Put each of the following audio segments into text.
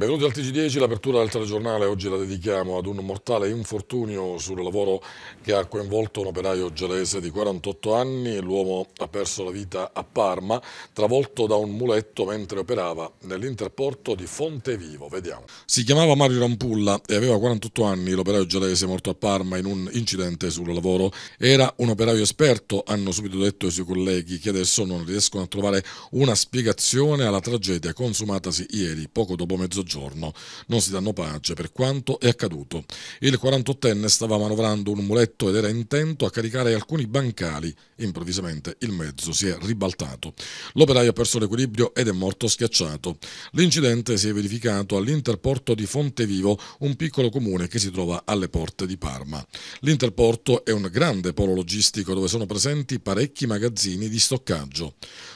Benvenuti al TG10, l'apertura del telegiornale oggi la dedichiamo ad un mortale infortunio sul lavoro che ha coinvolto un operaio gelese di 48 anni. L'uomo ha perso la vita a Parma, travolto da un muletto mentre operava nell'interporto di Fontevivo. Vediamo. Si chiamava Mario Rampulla e aveva 48 anni. L'operaio gelese morto a Parma in un incidente sul lavoro. Era un operaio esperto, hanno subito detto i suoi colleghi, che adesso non riescono a trovare una spiegazione alla tragedia consumatasi ieri, poco dopo mezzogiorno giorno. Non si danno pace per quanto è accaduto. Il 48enne stava manovrando un muletto ed era intento a caricare alcuni bancali. Improvvisamente il mezzo si è ribaltato. L'operaio ha perso l'equilibrio ed è morto schiacciato. L'incidente si è verificato all'interporto di Fontevivo, un piccolo comune che si trova alle porte di Parma. L'interporto è un grande polo logistico dove sono presenti parecchi magazzini di stoccaggio.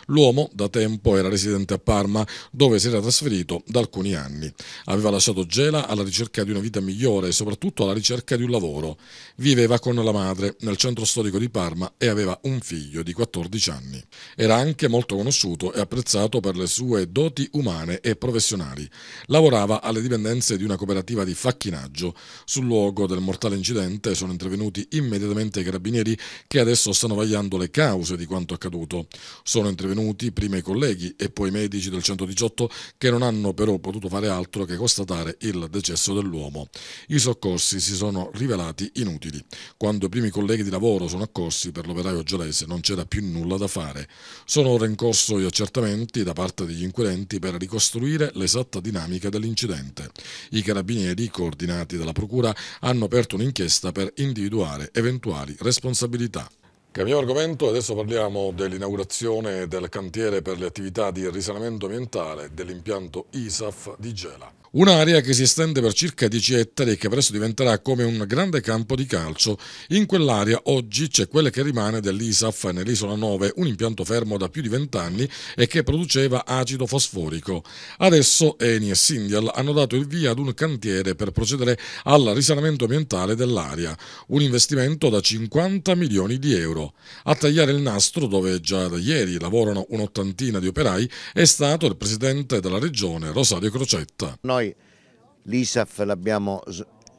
L'uomo da tempo era residente a Parma, dove si era trasferito da alcuni anni. Aveva lasciato Gela alla ricerca di una vita migliore e soprattutto alla ricerca di un lavoro. Viveva con la madre nel centro storico di Parma e aveva un figlio di 14 anni. Era anche molto conosciuto e apprezzato per le sue doti umane e professionali. Lavorava alle dipendenze di una cooperativa di facchinaggio. Sul luogo del mortale incidente sono intervenuti immediatamente i carabinieri che adesso stanno vagliando le cause di quanto accaduto. Sono intervenuti intervenuti prima i colleghi e poi i medici del 118 che non hanno però potuto fare altro che constatare il decesso dell'uomo. I soccorsi si sono rivelati inutili. Quando i primi colleghi di lavoro sono accorsi per l'operaio gelese non c'era più nulla da fare. Sono ora in corso gli accertamenti da parte degli inquirenti per ricostruire l'esatta dinamica dell'incidente. I carabinieri, coordinati dalla Procura, hanno aperto un'inchiesta per individuare eventuali responsabilità. Cambiamo argomento, e adesso parliamo dell'inaugurazione del cantiere per le attività di risanamento ambientale dell'impianto ISAF di Gela. Un'area che si estende per circa 10 ettari e che presto diventerà come un grande campo di calcio. In quell'area oggi c'è quella che rimane dell'ISAF nell'isola 9, un impianto fermo da più di 20 anni e che produceva acido fosforico. Adesso Eni e Sindial hanno dato il via ad un cantiere per procedere al risanamento ambientale dell'area, un investimento da 50 milioni di euro. A tagliare il nastro, dove già da ieri lavorano un'ottantina di operai, è stato il presidente della regione Rosario Crocetta. Noi L'ISAF l'abbiamo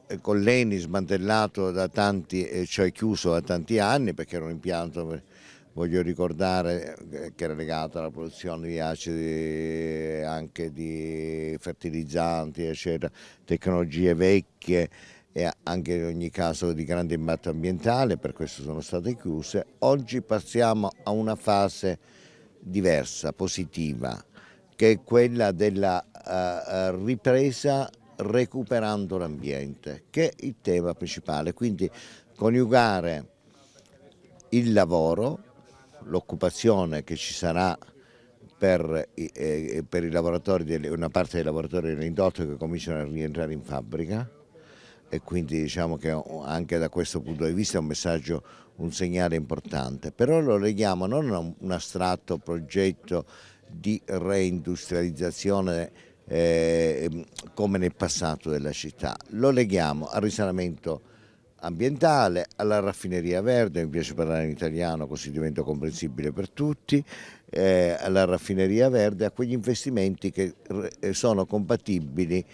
eh, con l'ENI smantellato da tanti, cioè chiuso da tanti anni perché era un impianto, eh, voglio ricordare, eh, che era legato alla produzione di acidi, anche di fertilizzanti, eccetera, tecnologie vecchie e anche in ogni caso di grande impatto ambientale, per questo sono state chiuse. Oggi passiamo a una fase diversa, positiva, che è quella della ripresa recuperando l'ambiente, che è il tema principale. Quindi coniugare il lavoro, l'occupazione che ci sarà per, eh, per delle, una parte dei lavoratori dell'indotto che cominciano a rientrare in fabbrica e quindi diciamo che anche da questo punto di vista è un messaggio, un segnale importante, però lo leghiamo non a un astratto progetto di reindustrializzazione eh, come nel passato della città. Lo leghiamo al risanamento ambientale, alla raffineria verde, mi piace parlare in italiano così divento comprensibile per tutti, eh, alla raffineria verde, a quegli investimenti che eh, sono compatibili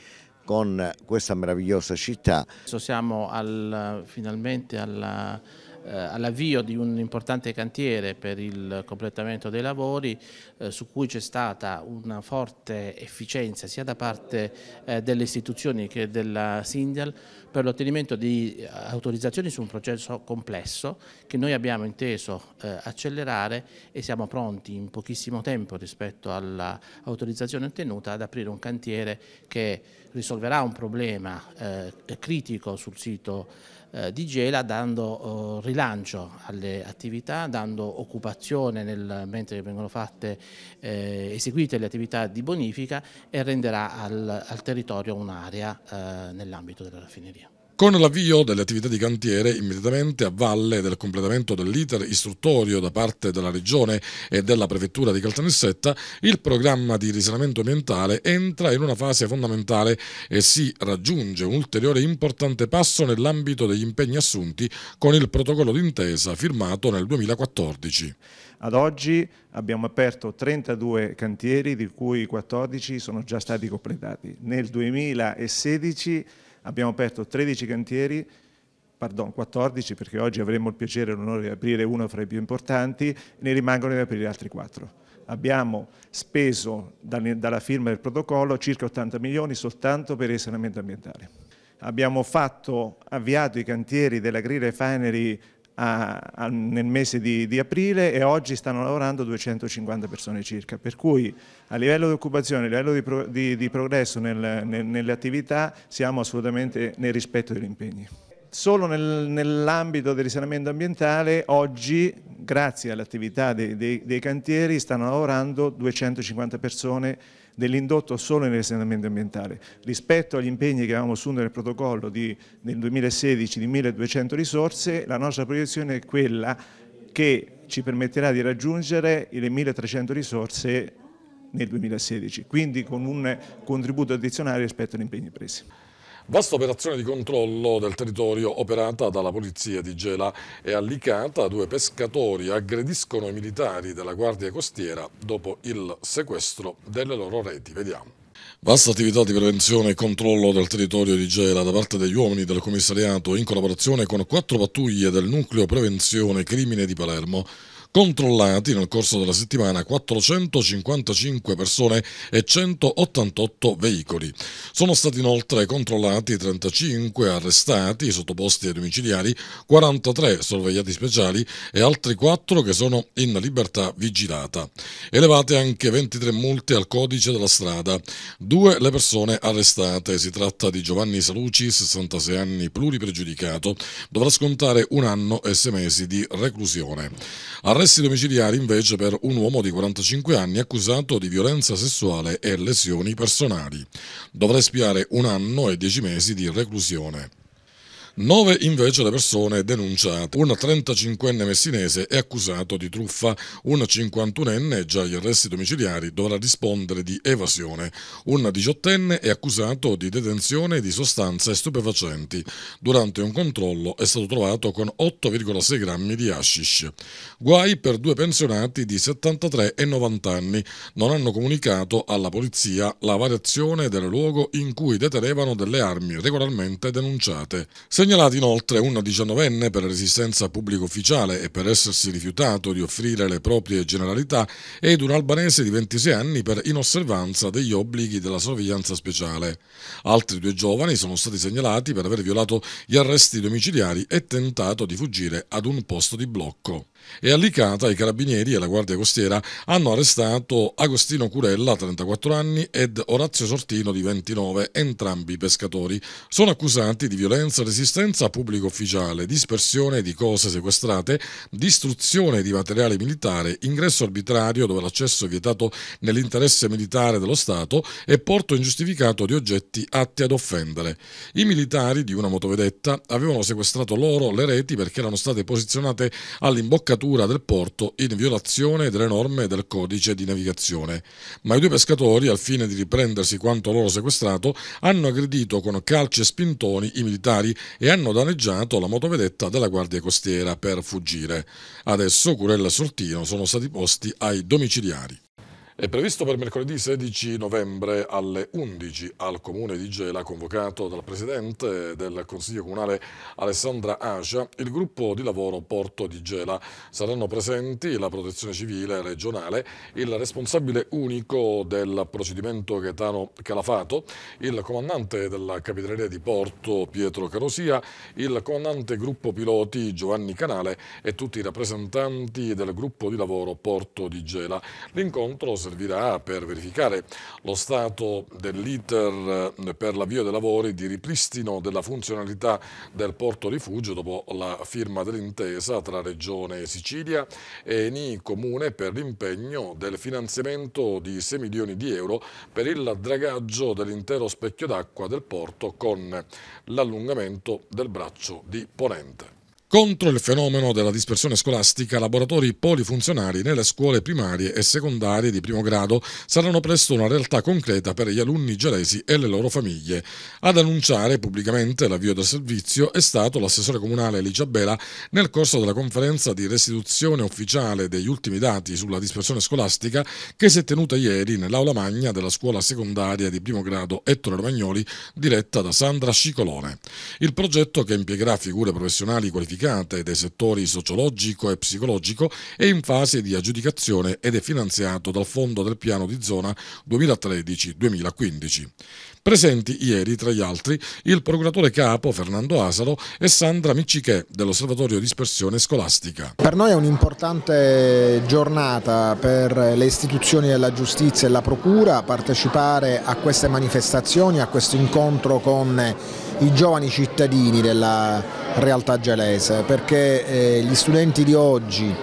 con questa meravigliosa città. Siamo al, finalmente alla eh, all'avvio di un importante cantiere per il completamento dei lavori eh, su cui c'è stata una forte efficienza sia da parte eh, delle istituzioni che della Sindial per l'ottenimento di eh, autorizzazioni su un processo complesso che noi abbiamo inteso eh, accelerare e siamo pronti in pochissimo tempo rispetto all'autorizzazione ottenuta ad aprire un cantiere che risolverà un problema eh, critico sul sito eh, di Gela dando oh, rilancio alle attività, dando occupazione nel, mentre vengono fatte, eh, eseguite le attività di bonifica e renderà al, al territorio un'area eh, nell'ambito della raffineria. Con l'avvio delle attività di cantiere, immediatamente a valle del completamento dell'iter istruttorio da parte della Regione e della Prefettura di Caltanissetta, il programma di risanamento ambientale entra in una fase fondamentale e si raggiunge un ulteriore importante passo nell'ambito degli impegni assunti con il protocollo d'intesa firmato nel 2014. Ad oggi abbiamo aperto 32 cantieri, di cui 14 sono già stati completati. Nel 2016 abbiamo aperto 13 cantieri, pardon, 14 perché oggi avremo il piacere e l'onore di aprire uno fra i più importanti, ne rimangono di aprire altri 4 abbiamo speso dalla firma del protocollo circa 80 milioni soltanto per il risanamento ambientale. Abbiamo fatto, avviato i cantieri della Green Refinery a, a, nel mese di, di, aprile e oggi stanno lavorando 250 persone circa, per cui a livello di occupazione, a livello di, pro, di, di progresso nel, nel, nelle attività siamo assolutamente nel rispetto degli impegni solo nel, nell'ambito del risanamento ambientale oggi, grazie all'attività dei, dei, dei, cantieri, stanno lavorando 250 persone dell'indotto solo nel risanamento ambientale. Rispetto agli impegni che avevamo assunto nel protocollo di, nel 2016 di 1200 risorse, la nostra proiezione è quella che ci permetterà di raggiungere le 1300 risorse nel 2016, quindi con un contributo addizionale rispetto agli impegni presi. Vasta operazione di controllo del territorio operata dalla polizia di Gela e Alicata, due pescatori aggrediscono i militari della Guardia Costiera dopo il sequestro delle loro reti. Vediamo. Vasta attività di prevenzione e controllo del territorio di Gela da parte degli uomini del commissariato in collaborazione con quattro pattuglie del nucleo prevenzione crimine di Palermo controllati nel corso della settimana 455 persone e 188 veicoli. Sono stati inoltre controllati 35 arrestati sottoposti ai domiciliari, 43 sorvegliati speciali e altri 4 che sono in libertà vigilata. Elevate anche 23 multe al codice della strada, due le persone arrestate. Si tratta di Giovanni Saluci, 66 anni, pluripregiudicato, dovrà scontare un anno e sei mesi di reclusione. Arrestati Arresti domiciliari invece per un uomo di 45 anni accusato di violenza sessuale e lesioni personali. Dovrà espiare un anno e dieci mesi di reclusione. 9 invece le persone denunciate. Un 35enne messinese è accusato di truffa, un 51enne già agli arresti domiciliari dovrà rispondere di evasione, un 18enne è accusato di detenzione di sostanze stupefacenti. Durante un controllo è stato trovato con 8,6 grammi di hashish. Guai per due pensionati di 73 e 90 anni, non hanno comunicato alla polizia la variazione del luogo in cui detenevano delle armi regolarmente denunciate. Segna segnalato inoltre un 19enne per resistenza pubblico ufficiale e per essersi rifiutato di offrire le proprie generalità ed un albanese di 26 anni per inosservanza degli obblighi della sorveglianza speciale. Altri due giovani sono stati segnalati per aver violato gli arresti domiciliari e tentato di fuggire ad un posto di blocco e a Licata i carabinieri e la Guardia Costiera hanno arrestato Agostino Curella, 34 anni, ed Orazio Sortino, di 29, entrambi pescatori. Sono accusati di violenza, resistenza a pubblico ufficiale, dispersione di cose sequestrate, distruzione di materiale militare, ingresso arbitrario dove l'accesso è vietato nell'interesse militare dello Stato e porto ingiustificato di oggetti atti ad offendere. I militari di una motovedetta avevano sequestrato loro le reti perché erano state posizionate all'imboccatura bloccatura del porto in violazione delle norme del codice di navigazione, ma i due pescatori, al fine di riprendersi quanto loro sequestrato, hanno aggredito con calci e spintoni i militari e hanno danneggiato la motovedetta della Guardia Costiera per fuggire. Adesso Curella e Sortino sono stati posti ai domiciliari. È previsto per mercoledì 16 novembre alle 11 al Comune di Gela, convocato dal Presidente del Consiglio Comunale Alessandra Ascia, il gruppo di lavoro Porto di Gela. Saranno presenti la Protezione Civile regionale, il responsabile unico del procedimento Gaetano Calafato, il comandante della Capitaneria di Porto Pietro Carosia, il comandante gruppo piloti Giovanni Canale e tutti i rappresentanti del gruppo di lavoro Porto di Gela. L'incontro si servirà per verificare lo stato dell'iter eh, per l'avvio dei lavori di ripristino della funzionalità del porto rifugio dopo la firma dell'intesa tra Regione Sicilia e ENI Comune per l'impegno del finanziamento di 6 milioni di euro per il dragaggio dell'intero specchio d'acqua del porto con l'allungamento del braccio di Ponente. Contro il fenomeno della dispersione scolastica, laboratori polifunzionali nelle scuole primarie e secondarie di primo grado saranno presto una realtà concreta per gli alunni gelesi e le loro famiglie. Ad annunciare pubblicamente l'avvio del servizio è stato l'assessore comunale Ligia Bela nel corso della conferenza di restituzione ufficiale degli ultimi dati sulla dispersione scolastica che si è tenuta ieri nell'aula magna della scuola secondaria di primo grado Ettore Romagnoli diretta da Sandra Scicolone. Il progetto che impiegherà figure professionali qualificate applicate dei settori sociologico e psicologico è in fase di aggiudicazione ed è finanziato dal Fondo del Piano di Zona 2013-2015. Presenti ieri, tra gli altri, il procuratore capo Fernando Asalo e Sandra Miccichè dell'Osservatorio Dispersione Scolastica. Per noi è un'importante giornata per le istituzioni della giustizia e la procura partecipare a queste manifestazioni, a questo incontro con i giovani cittadini della giustizia realtà gelese perché eh, gli studenti di oggi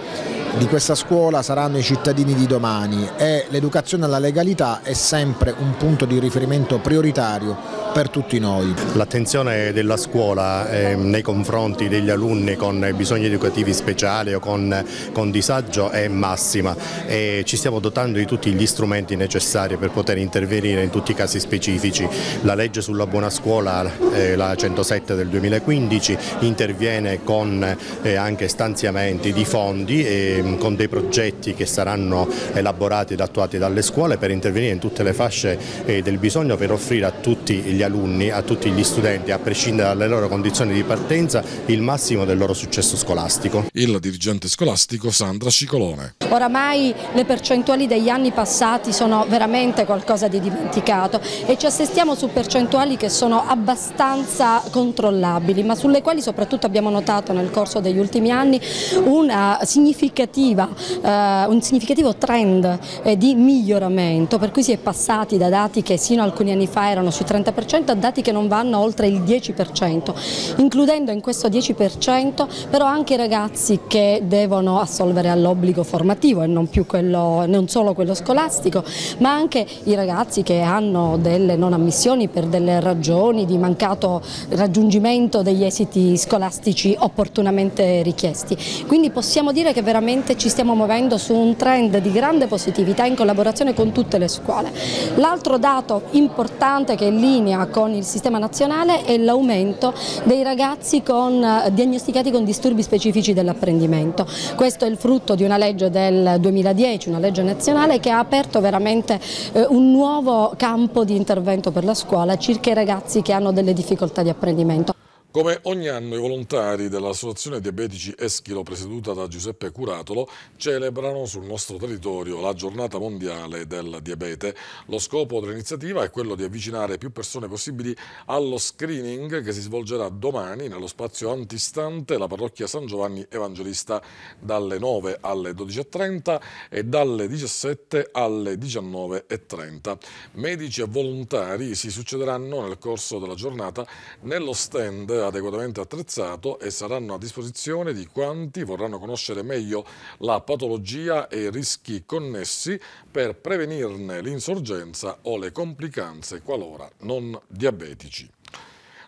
di questa scuola saranno i cittadini di domani e l'educazione alla legalità è sempre un punto di riferimento prioritario per tutti noi. L'attenzione della scuola eh, nei confronti degli alunni con bisogni educativi speciali o con, con disagio è massima e ci stiamo dotando di tutti gli strumenti necessari per poter intervenire in tutti i casi specifici. La legge sulla buona scuola, eh, la 107 del 2015, interviene con eh, anche stanziamenti di fondi e Ehm, con dei progetti che saranno elaborati ed attuati dalle scuole per intervenire in tutte le fasce eh, del bisogno per offrire a tutti gli alunni, a tutti gli studenti, a prescindere dalle loro condizioni di partenza, il massimo del loro successo scolastico. Il dirigente scolastico Sandra Cicolone. Oramai le percentuali degli anni passati sono veramente qualcosa di dimenticato e ci assistiamo su percentuali che sono abbastanza controllabili ma sulle quali soprattutto abbiamo notato nel corso degli ultimi anni una significativa eh, un significativo trend eh, di miglioramento, per cui si è passati da dati che sino a alcuni anni fa erano sui 30% a dati che non vanno oltre il 10%, includendo in questo 10% però anche i ragazzi che devono assolvere all'obbligo formativo e non, quello, non solo quello scolastico, ma anche i ragazzi che hanno delle non ammissioni per delle ragioni di mancato raggiungimento degli esiti scolastici opportunamente richiesti. Quindi possiamo dire che veramente veramente ci stiamo muovendo su un trend di grande positività in collaborazione con tutte le scuole. L'altro dato importante che è in linea con il sistema nazionale è l'aumento dei ragazzi con, eh, diagnosticati con disturbi specifici dell'apprendimento. Questo è il frutto di una legge del 2010, una legge nazionale che ha aperto veramente eh, un nuovo campo di intervento per la scuola circa i ragazzi che hanno delle difficoltà di apprendimento. Come ogni anno i volontari dell'Associazione Diabetici Eschilo presieduta da Giuseppe Curatolo celebrano sul nostro territorio la giornata mondiale del diabete. Lo scopo dell'iniziativa è quello di avvicinare più persone possibili allo screening che si svolgerà domani nello spazio antistante la parrocchia San Giovanni Evangelista dalle 9 alle 12.30 e dalle 17 alle 19.30. Medici e volontari si succederanno nel corso della giornata nello stand adeguatamente attrezzato e saranno a disposizione di quanti vorranno conoscere meglio la patologia e i rischi connessi per prevenirne l'insorgenza o le complicanze qualora non diabetici.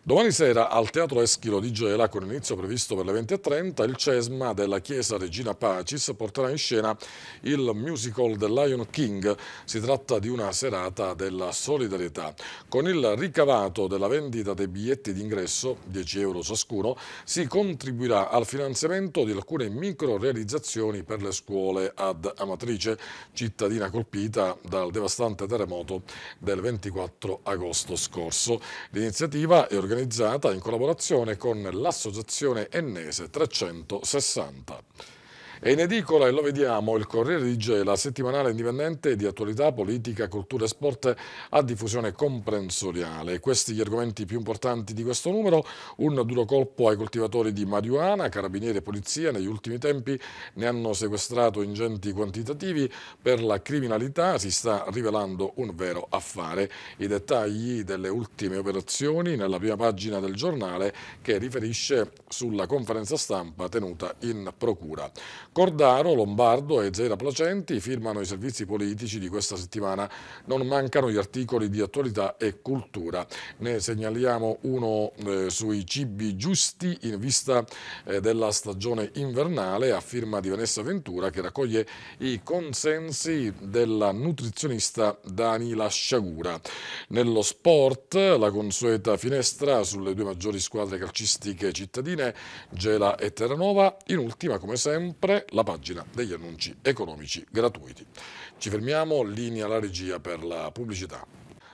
Domani sera al Teatro Eschilo di Gela, con inizio previsto per le 20.30, il CESMA della Chiesa Regina Pacis porterà in scena il musical The Lion King. Si tratta di una serata della solidarietà. Con il ricavato della vendita dei biglietti d'ingresso, 10 euro ciascuno, si contribuirà al finanziamento di alcune micro realizzazioni per le scuole ad Amatrice, cittadina colpita dal devastante terremoto del 24 agosto scorso. L'iniziativa è organizzata organizzata in collaborazione con l'associazione Ennese 360. È in edicola e lo vediamo il Corriere di Gela, settimanale indipendente di attualità, politica, cultura e sport a diffusione comprensoriale. Questi gli argomenti più importanti di questo numero, un duro colpo ai coltivatori di marijuana, carabinieri e polizia negli ultimi tempi ne hanno sequestrato ingenti quantitativi, per la criminalità si sta rivelando un vero affare. I dettagli delle ultime operazioni nella prima pagina del giornale che riferisce sulla conferenza stampa tenuta in procura. Cordaro, Lombardo e Zera Placenti firmano i servizi politici di questa settimana. Non mancano gli articoli di attualità e cultura. Ne segnaliamo uno eh, sui cibi giusti in vista eh, della stagione invernale a firma di Vanessa Ventura che raccoglie i consensi della nutrizionista Danila Sciagura. Nello sport la consueta finestra sulle due maggiori squadre calcistiche cittadine, Gela e Terranova. In ultima, come sempre, la pagina degli annunci economici gratuiti. Ci fermiamo, linea la regia per la pubblicità.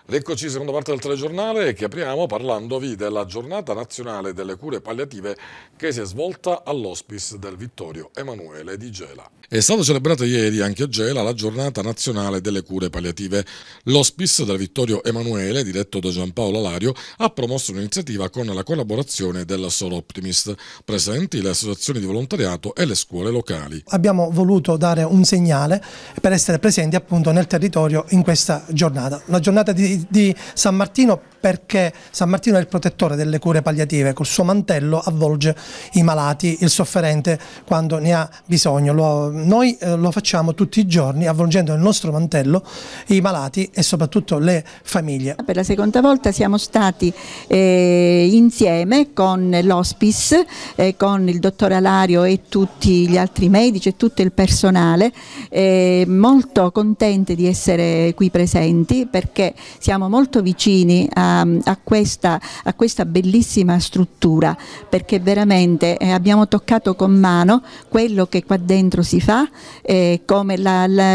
Eccoci, seconda parte del telegiornale che apriamo parlandovi della giornata nazionale delle cure palliative che si è svolta all'ospice del Vittorio Emanuele di Gela. È stata celebrata ieri anche a Gela la giornata nazionale delle cure palliative. L'ospice del Vittorio Emanuele, diretto da Giampaolo Alario, ha promosso un'iniziativa con la collaborazione della Solo Optimist, presenti le associazioni di volontariato e le scuole locali. Abbiamo voluto dare un segnale per essere presenti appunto nel territorio in questa giornata. La giornata di, di San Martino perché San Martino è il protettore delle cure palliative, col suo mantello avvolge i malati, il sofferente quando ne ha bisogno, lo noi eh, lo facciamo tutti i giorni avvolgendo nel nostro mantello i malati e soprattutto le famiglie. Per la seconda volta siamo stati eh, insieme con l'Hospice, eh, con il dottor Alario e tutti gli altri medici e tutto il personale, eh, molto contenti di essere qui presenti perché siamo molto vicini a, a, questa, a questa, bellissima struttura perché veramente eh, abbiamo toccato con mano quello che qua dentro si fa fa, eh, come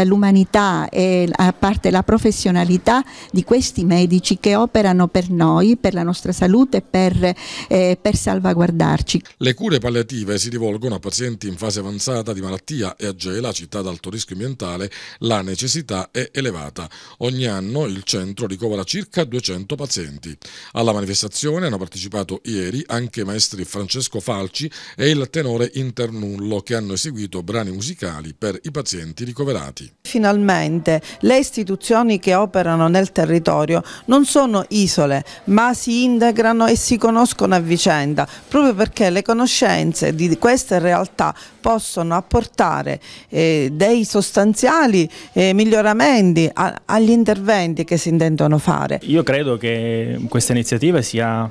l'umanità e a parte la professionalità di questi medici che operano per noi, per la nostra salute e per, eh, per salvaguardarci. Le cure palliative si rivolgono a pazienti in fase avanzata di malattia e a Gela, città ad alto rischio ambientale, la necessità è elevata. Ogni anno il centro ricovera circa 200 pazienti. Alla manifestazione hanno partecipato ieri anche i maestri Francesco Falci e il tenore Internullo che hanno eseguito brani musicali fiscali per i pazienti ricoverati. Finalmente le istituzioni che operano nel territorio non sono isole ma si integrano e si conoscono a vicenda proprio perché le conoscenze di queste realtà possono apportare eh, dei sostanziali eh, miglioramenti a, agli interventi che si intendono fare. Io credo che questa iniziativa sia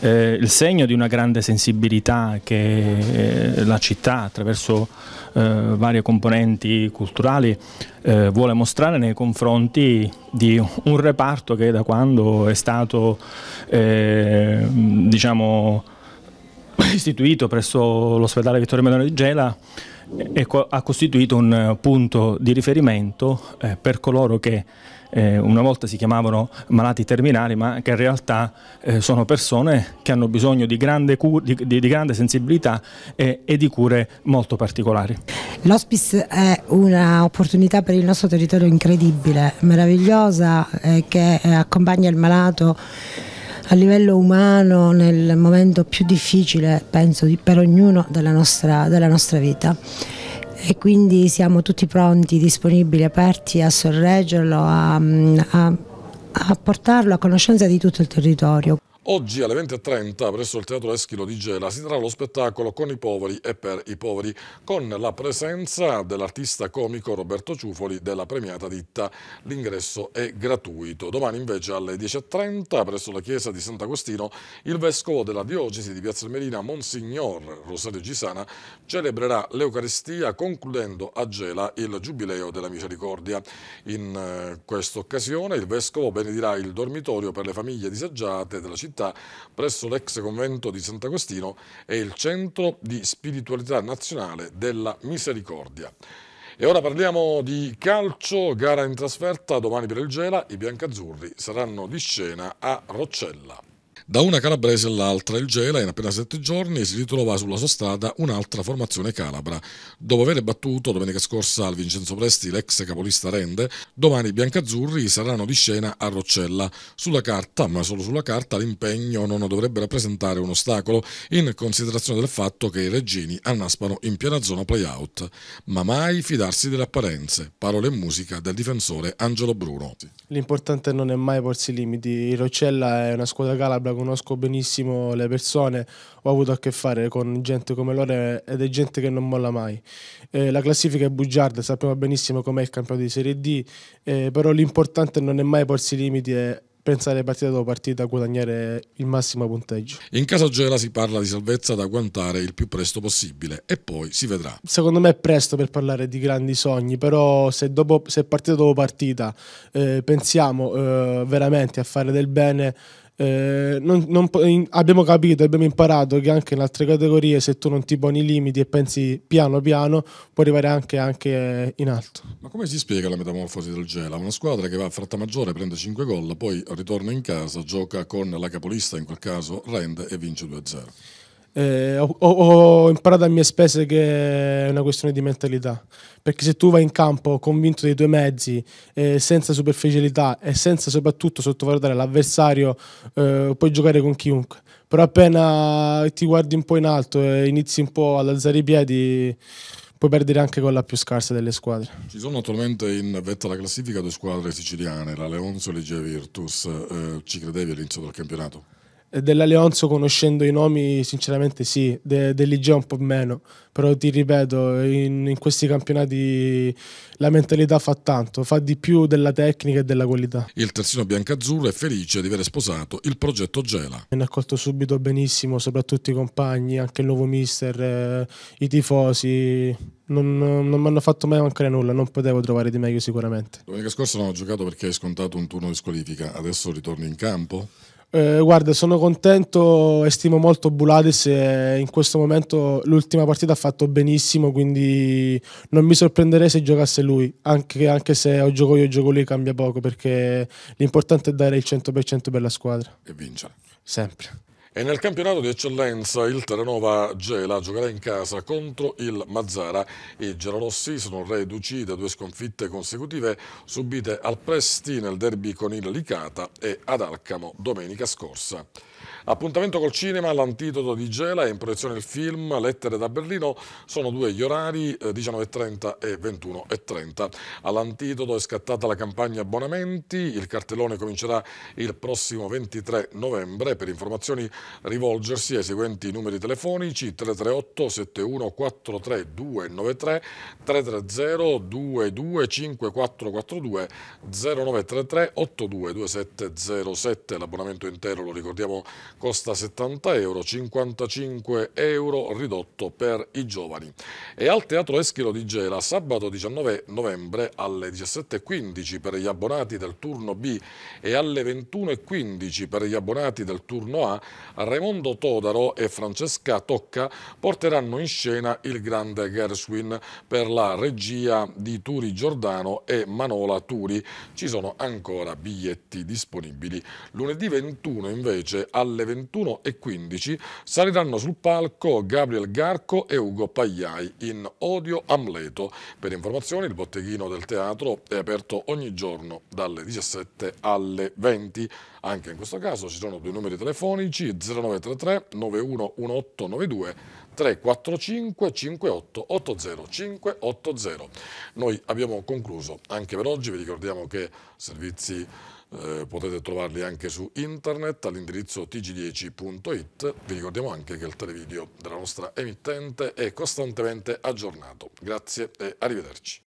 eh, il segno di una grande sensibilità che eh, la città attraverso eh, varie componenti culturali eh, vuole mostrare nei confronti di un reparto che da quando è stato eh, diciamo, istituito presso l'ospedale Vittorio Medano di Gela ha costituito un punto di riferimento per coloro che eh, una volta si chiamavano malati terminali, ma che in realtà eh, sono persone che hanno bisogno di grande, di, di, di grande sensibilità e, eh, e, di cure molto particolari. L'hospice è un'opportunità per il nostro territorio incredibile, meravigliosa, eh, che eh, accompagna il malato a livello umano nel momento più difficile, penso, per ognuno della nostra, della nostra vita e quindi siamo tutti pronti, disponibili, aperti a sorreggerlo, a, a, a portarlo a conoscenza di tutto il territorio. Oggi alle 20.30 presso il Teatro Eschilo di Gela si terrà lo spettacolo Con i poveri e per i poveri con la presenza dell'artista comico Roberto Ciufoli della premiata ditta. L'ingresso è gratuito. Domani invece alle 10.30 presso la chiesa di Sant'Agostino il vescovo della diocesi di Piazza Merina Monsignor Rosario Gisana celebrerà l'Eucaristia concludendo a Gela il Giubileo della Misericordia. In eh, questa occasione il vescovo benedirà il dormitorio per le famiglie disagiate della città vita presso l'ex convento di Sant'Agostino e il Centro di Spiritualità Nazionale della Misericordia. E ora parliamo di calcio, gara in trasferta domani per il Gela, i biancazzurri saranno di scena a Roccella da una calabrese all'altra. Il Gela in appena sette giorni si ritrova sulla sua strada un'altra formazione calabra. Dopo aver battuto domenica scorsa al Vincenzo Presti l'ex capolista Rende, domani i biancazzurri saranno di scena a Roccella. Sulla carta, ma solo sulla carta, l'impegno non dovrebbe rappresentare un ostacolo in considerazione del fatto che i reggini annaspano in piena zona playout. Ma mai fidarsi delle apparenze. Parole e musica del difensore Angelo Bruno. L'importante non è mai porsi limiti. Roccella è una squadra calabra conosco benissimo le persone, ho avuto a che fare con gente come loro ed è gente che non molla mai. Eh, la classifica è bugiarda, sappiamo benissimo com'è il campionato di Serie D, eh, però l'importante non è mai porsi limiti e pensare partita dopo partita a guadagnare il massimo punteggio. In caso Gela si parla di salvezza da guantare il più presto possibile e poi si vedrà. Secondo me è presto per parlare di grandi sogni, però se, dopo, se partita dopo partita eh, pensiamo eh, veramente a fare del bene eh, non, non, abbiamo capito, abbiamo imparato che anche in altre categorie se tu non ti poni i limiti e pensi piano piano puoi arrivare anche, anche in alto. Ma come si spiega la metamorfosi del Gela? Una squadra che va a fratta maggiore, prende 5 gol, poi ritorna in casa, gioca con la capolista, in quel caso rende e vince 2-0. Eh, ho, ho, imparato a mie spese che è una questione di mentalità, perché se tu vai in campo convinto dei tuoi mezzi, eh, senza superficialità e senza soprattutto sottovalutare l'avversario, eh, puoi giocare con chiunque. Però appena ti guardi un po' in alto e inizi un po' ad alzare i piedi, puoi perdere anche con la più scarsa delle squadre. Ci sono attualmente in vetta alla classifica due squadre siciliane, la Leonzo e la Legia Virtus. Eh, ci credevi all'inizio del campionato? Eh, della Leonzo conoscendo i nomi sinceramente sì, de, dell'Igea un po' meno, però ti ripeto, in, in, questi campionati la mentalità fa tanto, fa di più della tecnica e della qualità. Il terzino biancazzurro è felice di aver sposato il progetto Gela. Mi hanno accolto subito benissimo, soprattutto i compagni, anche il nuovo mister, eh, i tifosi, non, non mi hanno fatto mai mancare nulla, non potevo trovare di meglio sicuramente. Domenica scorsa non ho giocato perché hai scontato un turno di squalifica, adesso ritorno in campo? Eh, guarda, sono contento e stimo molto Bulades in questo momento l'ultima partita ha fatto benissimo, quindi non mi sorprenderei se giocasse lui, anche, anche se o gioco io o gioco lui cambia poco perché l'importante è dare il 100% per la squadra. E vincere. Sempre. E nel campionato di eccellenza il Terranova Gela giocherà in casa contro il Mazzara. I gelorossi sono reduci da due sconfitte consecutive subite al Presti nel derby con il Licata e ad Alcamo domenica scorsa. Appuntamento col cinema, l'antidoto di Gela e in proiezione il film Lettere da Berlino, sono due gli orari 19.30 eh, e 21.30. All'antidoto è scattata la campagna abbonamenti, il cartellone comincerà il prossimo 23 novembre, per informazioni rivolgersi ai seguenti numeri telefonici 338 7143 293 330 225442 0933 822707, l'abbonamento intero lo ricordiamo costa 70 euro, 55 euro ridotto per i giovani. E al Teatro Eschilo di Gela sabato 19 novembre alle 17.15 per gli abbonati del turno B e alle 21.15 per gli abbonati del turno A, Raimondo Todaro e Francesca Tocca porteranno in scena il grande Gershwin per la regia di Turi Giordano e Manola Turi. Ci sono ancora biglietti disponibili. Lunedì 21 invece alle alle 21.15 saliranno sul palco Gabriel Garco e Ugo Pagliai in Odio Amleto. Per informazioni il botteghino del teatro è aperto ogni giorno dalle 17 alle 20. Anche in questo caso ci sono due numeri telefonici 0933 911892 345 5880 580. Noi abbiamo concluso anche per oggi, vi ricordiamo che servizi eh, potete trovarli anche su internet all'indirizzo tg10.it. Vi ricordiamo anche che il televideo della nostra emittente è costantemente aggiornato. Grazie e arrivederci.